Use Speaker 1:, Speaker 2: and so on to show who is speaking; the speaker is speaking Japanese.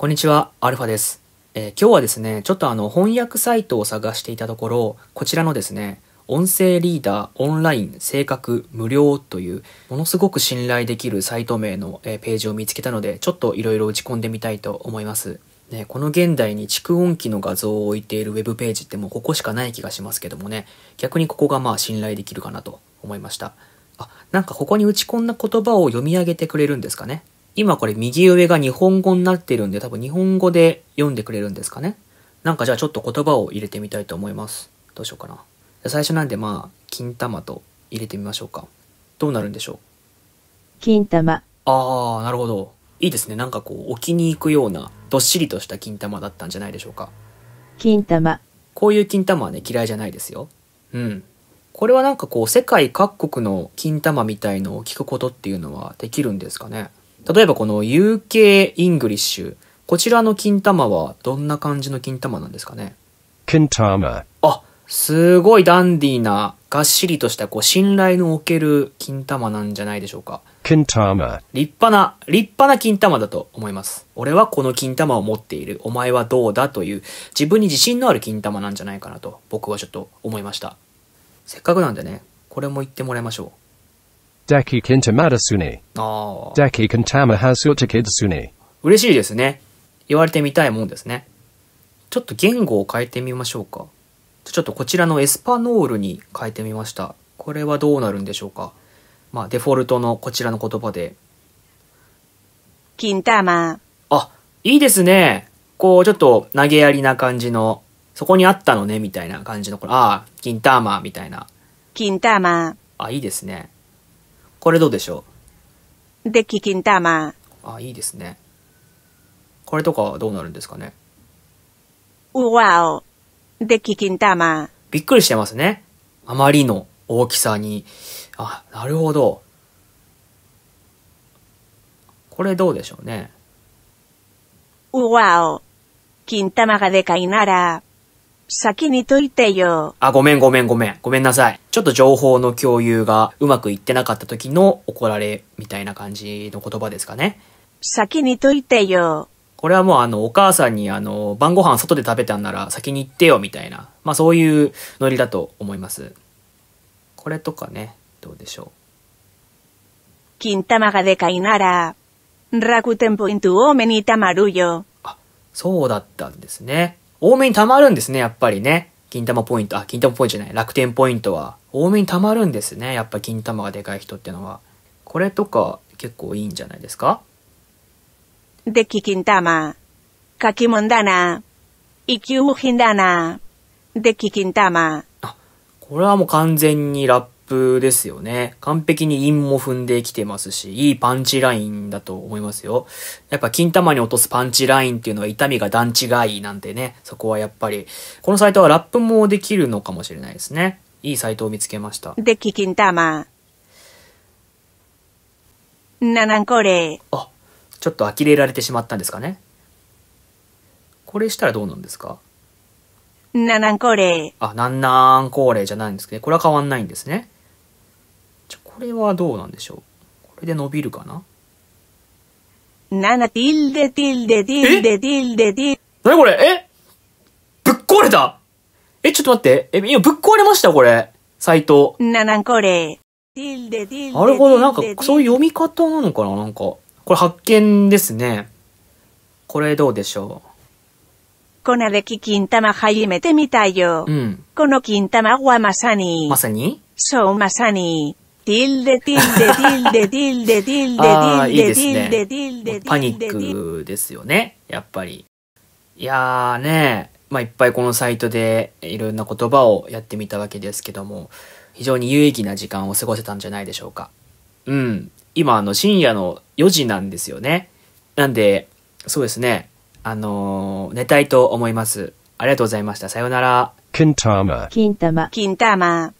Speaker 1: こんにちは、アルファです。えー、今日はですね、ちょっとあの翻訳サイトを探していたところ、こちらのですね、音声リーダーオンライン性格無料という、ものすごく信頼できるサイト名の、えー、ページを見つけたので、ちょっといろいろ打ち込んでみたいと思います。ね、この現代に蓄音機の画像を置いているウェブページってもうここしかない気がしますけどもね、逆にここがまあ信頼できるかなと思いました。あ、なんかここに打ち込んだ言葉を読み上げてくれるんですかね。今これ右上が日本語になってるんで、多分日本語で読んでくれるんですかね。なんかじゃあちょっと言葉を入れてみたいと思います。どうしようかな。最初なんでまあ、金玉と入れてみましょうか。どうなるんでしょう金玉。ああ、なるほど。いいですね。なんかこう、置きに行くような、どっしりとした金玉だったんじゃないでしょうか。金玉。こういう金玉はね、嫌いじゃないですよ。うん。これはなんかこう、世界各国の金玉みたいのを聞くことっていうのはできるんですかね。例えばこの UK イングリッシュ。こちらの金玉はどんな感じの金玉なんですかね金玉。あ、すごいダンディーな、がっしりとした、こう、信頼のおける金玉なんじゃないでしょうか。金玉。立派な、立派な金玉だと思います。俺はこの金玉を持っている。お前はどうだという、自分に自信のある金玉なんじゃないかなと、僕はちょっと思いました。せっかくなんでね、これも言ってもらいましょう。
Speaker 2: 抱ききんたまだすね。ああ。抱ききんたまはすうてきですね。
Speaker 1: 嬉しいですね。言われてみたいもんですね。ちょっと言語を変えてみましょうか。ちょっとこちらのエスパノールに変えてみました。これはどうなるんでしょうか。まあ、デフォルトのこちらの言葉で。タマ。あ、いいですね。こう、ちょっと投げやりな感じの、そこにあったのね、みたいな感じの、ああ、金玉、みたいな。あ、いいですね。これどうでしょ
Speaker 2: うで、ききん玉。
Speaker 1: あ、いいですね。これとかどうなるんですかね
Speaker 2: うわお。で、ききん玉。
Speaker 1: びっくりしてますね。あまりの大きさに。あ、なるほど。これどうでしょうね。
Speaker 2: うわお。金玉がでかいなら、先に解いてよ。
Speaker 1: あ、ごめんごめんごめん。ごめんなさい。ちょっと情報の共有がうまくいってなかった時の怒られみたいな感じの言葉ですかね。先に解いてよ。これはもうあの、お母さんにあの、晩ご飯外で食べたんなら先に行ってよみたいな。まあそういうノリだと思います。これとかね、どうでしょう。
Speaker 2: 金玉がでかいなら、楽天ポイント多めにたま
Speaker 1: るよ。あ、そうだったんですね。多めに貯まるんですね、やっぱりね。金玉ポイント、あ、金玉ポイントじゃない、楽天ポイントは。多めに貯まるんですね、やっぱ金玉がでかい人ってのは。これとか結構いいんじゃないですか
Speaker 2: でき金玉。かきもんだな。一級品だな。でき金玉。あ、
Speaker 1: これはもう完全にラップですよね。完璧に韻も踏んできてますし、いいパンチラインだと思いますよ。やっぱ金玉に落とすパンチラインっていうのは痛みが段違いなんてね、そこはやっぱり、このサイトはラップもできるのかもしれないですね。いいサイトを見つけました。
Speaker 2: でき金玉。ななんこれ。あ、
Speaker 1: ちょっと呆れられてしまったんですかね。これしたらどうなんですか
Speaker 2: ななんこれ。
Speaker 1: あ、なんなんこれじゃないんですけど、これは変わんないんですね。じゃこれはどうなんでしょうこれで伸びるかな7ティルデティルデティルデティルデティル何これえぶっ壊れたえ、ちょっと待って。え、今ぶっ壊れましたこれ。サイト。
Speaker 2: な、なんこれ。
Speaker 1: なるほど。なんか、そういう読み方なのかななんか。これ発見ですね。これどうでしょう
Speaker 2: この歴金玉初めて見たよ。うん。この金玉はまさに。まさにそう、まさに。ティルデティルデティルデティルデティルデティルデティルデティ
Speaker 1: ルデパニックですよね。やっぱり。いやーね、まあ、いっぱいこのサイトでいろんな言葉をやってみたわけですけども、非常に有意義な時間を過ごせたんじゃないでしょうか。うん。今、あの、深夜の4時なんですよね。なんで、そうですね。あのー、寝たいと思います。ありがとうございました。さようなら。金玉。金玉。金玉。